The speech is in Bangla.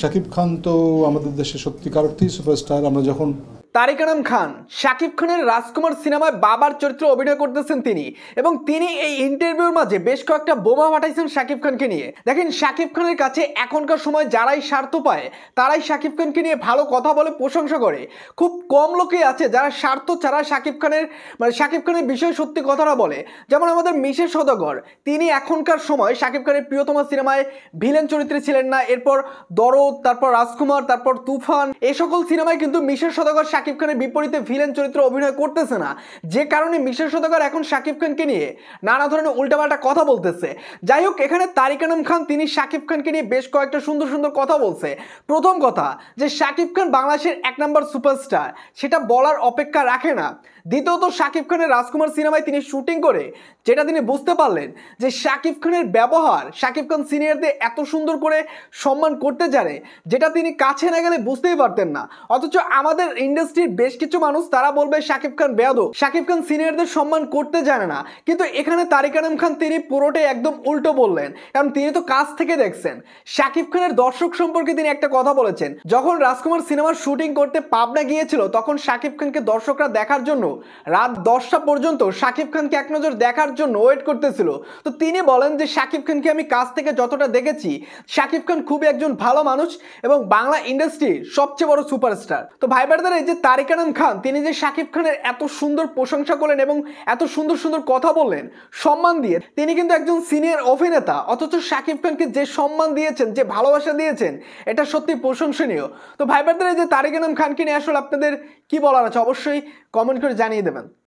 শাকিব খান তো আমাদের দেশে সত্যিকার অর্থেই সুপারস্টার আমরা যখন তারিক আনাম খান শাকিব খানের রাজকুমার সিনেমায় বাবার চরিত্রে অভিনয় করতেছেন তিনি এবং তিনি এই ইন্টারভিউর মাঝে বেশ কয়েকটা বোমা পাঠাইছেন শাকিব খানকে নিয়ে দেখেন শাকিব খানের কাছে এখনকার সময় যারাই স্বার্থ পায় তারাই শাকিব খানকে নিয়ে ভালো কথা বলে প্রশংসা করে খুব কম লোকেই আছে যারা স্বার্থ ছাড়া শাকিব খানের মানে শাকিব খানের বিষয়ে সত্যি কথাটা বলে যেমন আমাদের মিশের সদাগর তিনি এখনকার সময় শাকিব খানের প্রিয়তমা সিনেমায় ভিলেন চরিত্রে ছিলেন না এরপর দরদ তারপর রাজকুমার তারপর তুফান এ সকল সিনেমায় কিন্তু মিশের সদাগর শাকিব খানের বিপরীতে ভিলেন চরিত্র অভিনয় করতেছে না যে কারণে মিশর সদাগর এখন শাকিব খানকে নিয়ে নানা ধরনের উল্টাপাল্টা কথা বলতেছে যাই হোক এখানে তারিক আনাম খান তিনি শাকিব খানকে নিয়ে বেশ কয়েকটা সুন্দর সুন্দর কথা বলছে প্রথম কথা যে শাকিব খান বাংলাদেশের এক নম্বর সুপারস্টার সেটা বলার অপেক্ষা রাখে না দ্বিতীয়ত শাকিব খানের রাজকুমার সিনেমায় তিনি শুটিং করে যেটা তিনি বুঝতে পারলেন যে শাকিব খানের ব্যবহার শাকিব খান সিনিয়রদের এত সুন্দর করে সম্মান করতে জানে যেটা তিনি কাছে না গেলে বুঝতেই পারতেন না অথচ আমাদের ইন্ডাস্ট্রি ইন্ডাস্ট্রির বেশ কিছু মানুষ তারা বলবে শাকিব খান বেয়াদো শাকিব খান সিনিয়রদের সম্মান করতে জানে না কিন্তু এখানে তারিক আনাম খান তিনি পুরোটাই একদম উল্টো বললেন কারণ তিনি তো কাজ থেকে দেখছেন শাকিব খানের দর্শক সম্পর্কে তিনি একটা কথা বলেছেন যখন রাজকুমার সিনেমার শুটিং করতে পাবনা গিয়েছিল তখন শাকিব খানকে দর্শকরা দেখার জন্য রাত দশটা পর্যন্ত শাকিব খানকে এক নজর দেখার জন্য ওয়েট করতেছিল তো তিনি বলেন যে শাকিব খানকে আমি কাজ থেকে যতটা দেখেছি শাকিব খান খুবই একজন ভালো মানুষ এবং বাংলা ইন্ডাস্ট্রির সবচেয়ে বড় সুপারস্টার তো ভাই ব্রাদার এই যে তারেক আনাম খান তিনি যে শাকিব খানের এত সুন্দর প্রশংসা করলেন এবং এত সুন্দর সুন্দর কথা বললেন সম্মান দিয়ে তিনি কিন্তু একজন সিনিয়র অভিনেতা অথচ শাকিব খানকে যে সম্মান দিয়েছেন যে ভালোবাসা দিয়েছেন এটা সত্যি প্রশংসনীয় তো ভাইবারদের যে তারেক আনাম খানকে নিয়ে আসলে আপনাদের কি বলার আছে অবশ্যই কমেন্ট করে জানিয়ে দেবেন